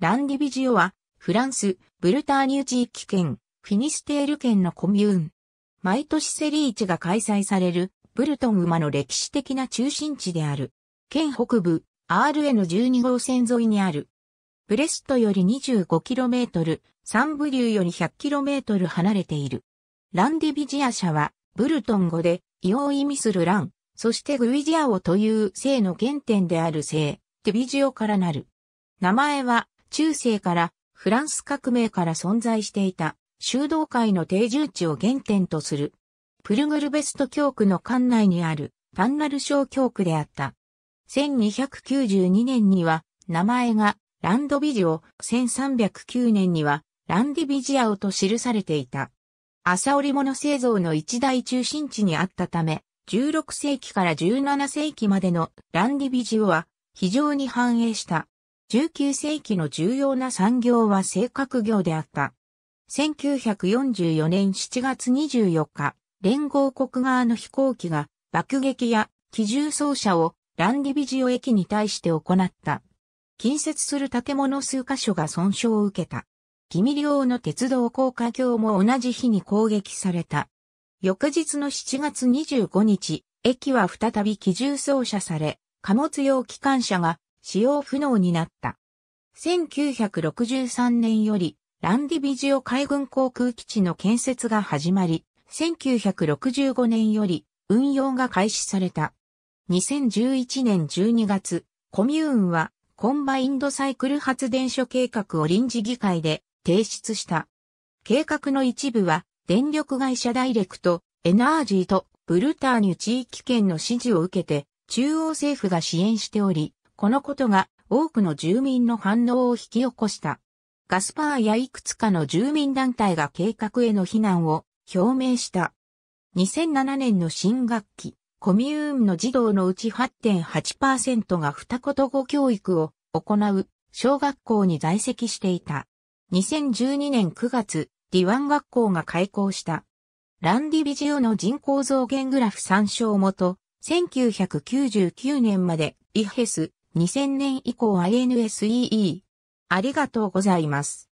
ランディビジオは、フランス、ブルターニュ地域圏、フィニステール県のコミューン。毎年セリーチが開催される、ブルトン馬の歴史的な中心地である。県北部、RN の12号線沿いにある。ブレストより 25km、サンブリューより 100km 離れている。ランディビジア社は、ブルトン語で、イオを意味するラン、そしてグイジアオという姓の原点である姓、ディビジオからなる。名前は、中世からフランス革命から存在していた修道会の定住地を原点とする。プルグルベスト教区の管内にあるパンナル小教区であった。1292年には名前がランドビジオ、1309年にはランディビジアオと記されていた。朝織物製造の一大中心地にあったため、16世紀から17世紀までのランディビジオは非常に繁栄した19世紀の重要な産業は性格業であった。1944年7月24日、連合国側の飛行機が爆撃や機銃奏車をランディビジオ駅に対して行った。近接する建物数箇所が損傷を受けた。君ミリオの鉄道高架橋も同じ日に攻撃された。翌日の7月25日、駅は再び機銃操車され、貨物用機関車が使用不能になった。1963年より、ランディビジオ海軍航空基地の建設が始まり、1965年より運用が開始された。2011年12月、コミューンはコンバインドサイクル発電所計画を臨時議会で提出した。計画の一部は電力会社ダイレクト、エナージーとブルターニュ地域圏の支持を受けて中央政府が支援しており、このことが多くの住民の反応を引き起こした。ガスパーやいくつかの住民団体が計画への非難を表明した。2007年の新学期、コミューンの児童のうち8.8%が二言語教育を行う小学校に在籍していた。2012年9月、ディワン学校が開校した。ランディビジオの人口増減グラフ参照元、1999年までイヘス、2000年以降 i n s e e ありがとうございます。